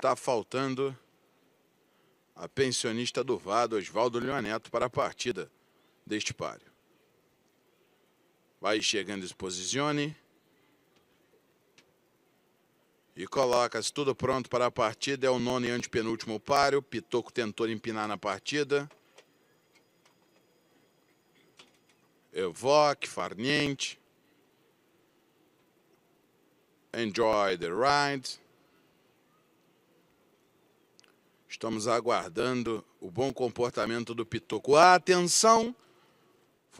Está faltando a pensionista do Vado, Oswaldo Leoneto, para a partida deste páreo. Vai chegando e se posicione. E coloca-se tudo pronto para a partida. É o nono e antepenúltimo páreo. Pitoco tentou empinar na partida. Evoque, Farniente. Enjoy the ride. Estamos aguardando o bom comportamento do Pitoco. Atenção!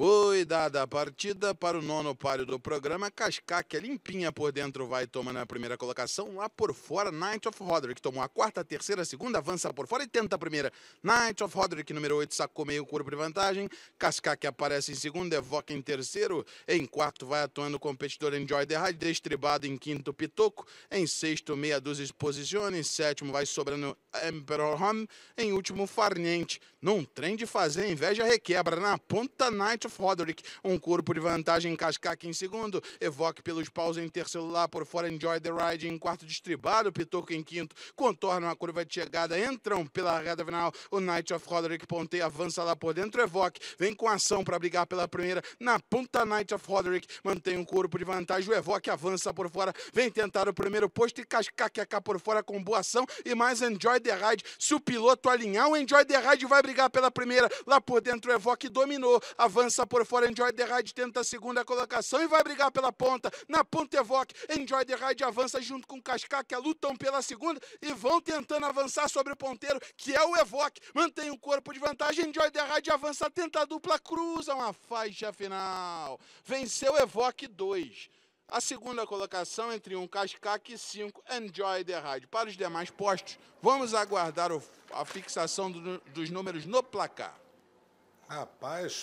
Foi dada a partida para o nono páreo do programa. Cascaque é limpinha por dentro, vai tomando a primeira colocação. Lá por fora, Knight of Roderick tomou a quarta, a terceira, a segunda, avança por fora e tenta a primeira. Knight of Roderick, número 8, sacou meio corpo de vantagem. Cascaque aparece em segundo, Evoca em terceiro. Em quarto, vai atuando o competidor Enjoy the Ride, destribado em quinto, Pitoco. Em sexto, meia dúzia se posiciona. Em sétimo, vai sobrando Emperor Home. Em último, Farniente. Num trem de fazer inveja requebra. Na ponta, Knight of Fodoric. Um corpo de vantagem em Cascaque em segundo. Evoque pelos paus em terceiro lá por fora. Enjoy the Ride em quarto distribado. Pitoco em quinto. Contornam a curva de chegada. Entram pela reta final. O Knight of Roderick Pontei avança lá por dentro. Evoque vem com ação para brigar pela primeira. Na ponta, Knight of Roderick mantém um corpo de vantagem. O Evoque avança por fora. Vem tentar o primeiro posto e Cascaque cá por fora com boa ação. E mais Enjoy the Ride. Se o piloto alinhar, o Enjoy the Ride vai brigar pela primeira. Lá por dentro, o Evoque dominou. Avança por fora. Enjoy the Ride tenta a segunda colocação e vai brigar pela ponta. Na ponta Evoque, Enjoy the Ride avança junto com Cascá, que lutam pela segunda e vão tentando avançar sobre o ponteiro, que é o Evoque. Mantém o corpo de vantagem. Enjoy the Ride avança, tenta a dupla, cruzam a faixa final. Venceu Evoque 2. A segunda colocação entre um Cascaque e 5 Enjoy the Ride. Para os demais postos, vamos aguardar o, a fixação do, dos números no placar. Rapaz,